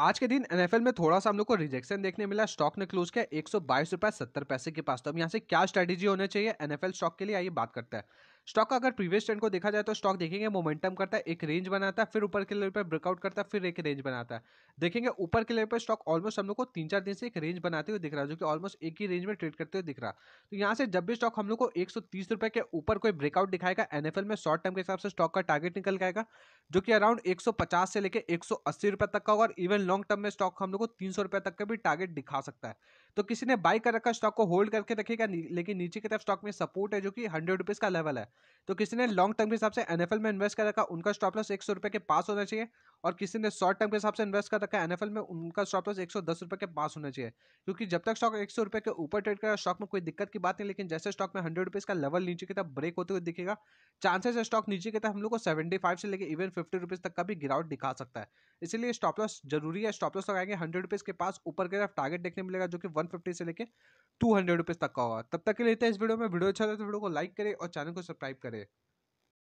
आज के दिन एनएफएल में थोड़ा सा हम लोग को रिजेक्शन देखने मिला स्टॉक ने क्लोज किया एक सौ बाईस रुपए सत्तर पैसे के पास तो अब यहाँ से क्या स्ट्रेटेजी होना चाहिए एनएफएल स्टॉक के लिए आइए बात करते हैं स्टॉक का अगर प्रीवियस ट्रेंड को देखा जाए तो स्टॉक देखेंगे मोमेंटम करता है एक रेंज बनाता है फिर ऊपर के लेवल पर ब्रेकआउट करता है फिर एक रेंज बनाता है देखेंगे ऊपर के लेवल पर स्टॉक ऑलमोस्ट हम लोग को तीन चार दिन से एक रेंज बनाते हुए दिख रहा है जो कि ऑलमोस्ट एक ही रेंज में ट्रेड करते हुए दिख रहा तो यहाँ से जब भी स्टॉक हम लोग को एक रुपए के ऊपर कोई ब्रेकआउट दिखाएगा एन में शॉर्ट टर्म के हिसाब से स्टॉक का टारगेट निकल जाएगा जो कि अराउंड एक से लेकर एक रुपए तक का होगा और इवन लॉन्ग टर्म में स्टॉक हम लोग को तीन रुपए तक का भी टारगेट दिखा सकता है तो किसी ने बाई कर रखा स्टॉक को होल्ड करके रखेगा लेकिन नीचे की तरफ स्टॉक में सपोर्ट है जो कि हंड्रेड रुपीज़ का लेवल है तो किसी ने लॉन्ग टर्म के हिसाब से एनएफएल में इन्वेस्ट कर रखा उनका स्टॉप लॉस एक सौ रुपये के पास होना चाहिए और किसी ने शॉर्ट टर्म के हिसाब से इन्वेस्ट कर रखा एनएफएल में उनका स्टॉप लॉस एक सौ दस रुपये के पास होना चाहिए क्योंकि जब तक स्टॉक एक सौ रुपये के ऊपर ट्रेड करेगा स्टॉक में कोई दिक्कत की बात नहीं लेकिन जैसे स्टॉक में हंड्रेड रुपीज़ का लेवल नीचे की तरफ ब्रेक होते हुए दिखेगा चांसेस है स्टॉक नीचे की तरफ हम लोग को सेवेंटी फाइव से लेकर इवन फिफ्टी रुपीज़ तक का भी गिरावट दिखा सकता है इसलिए स्टॉप लॉस जरूरी है स्टॉप लॉस लगाएंगे हंड्रेड रुपीज़ के पास ऊपर की तरफ टारगेट देखने मिलेगा जो कि वन फिफ्टी से लेकर टू हंड्रेड रुपीज़ तक का होगा तब तक के लिए इस वीडियो में वीडियो अच्छा लगता है तो वीडियो को लाइक करें और चैनल को सब्सक्राइब सब्सक्राइब करें